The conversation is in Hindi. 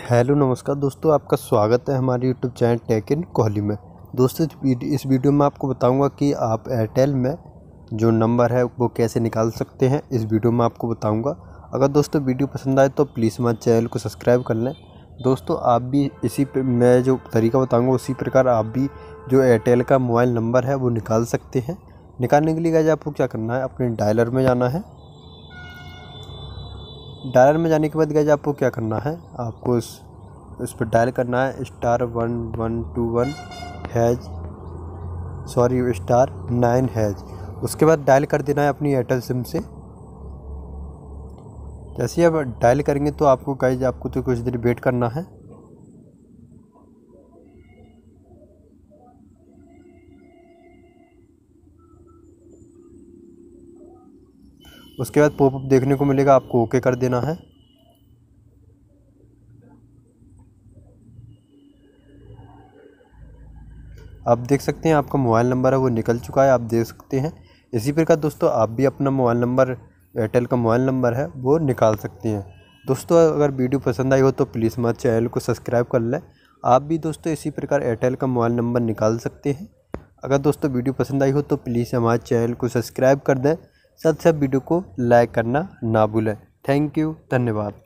हेलो नमस्कार दोस्तों आपका स्वागत है हमारे YouTube channel tech in Kohli में दोस्तों इस वीडियो में आपको बताऊंगा कि आप एयरटेल में जो नंबर है वो कैसे निकाल सकते हैं इस वीडियो में आपको बताऊंगा अगर दोस्तों वीडियो पसंद आए तो प्लीज़ हमारे चैनल को सब्सक्राइब कर लें दोस्तों आप भी इसी पर मैं जो तरीका बताऊँगा उसी प्रकार आप भी जो एयरटेल का मोबाइल नंबर है वो निकाल सकते हैं निकालने के लिए गए आपको क्या करना है अपने डायलर में जाना है डायलर में जाने के बाद गैज आपको क्या करना है आपको इस इस पर डायल करना है star one one two one hash sorry star nine hash उसके बाद डायल कर देना है अपनी एयरटेल सिम से जैसे आप डायल करेंगे तो आपको गाइज आपको तो कुछ देर वेट करना है उसके बाद पॉपअप देखने को मिलेगा आपको ओके कर देना है आप देख सकते हैं आपका मोबाइल नंबर है वो निकल चुका है आप देख सकते हैं इसी प्रकार दोस्तों आप भी अपना मोबाइल नंबर एयरटेल का मोबाइल नंबर है वो निकाल सकते हैं दोस्तों अगर वीडियो पसंद आई हो तो प्लीज़ हमारे चैनल को सब्सक्राइब कर लें आप भी दोस्तों इसी प्रकार एयरटेल का मोबाइल नंबर निकाल सकते हैं अगर दोस्तों वीडियो पसंद आई हो तो प्लीज़ हमारे चैनल को सब्सक्राइब कर दें साथ साथ वीडियो को लाइक करना ना भूलें थैंक यू धन्यवाद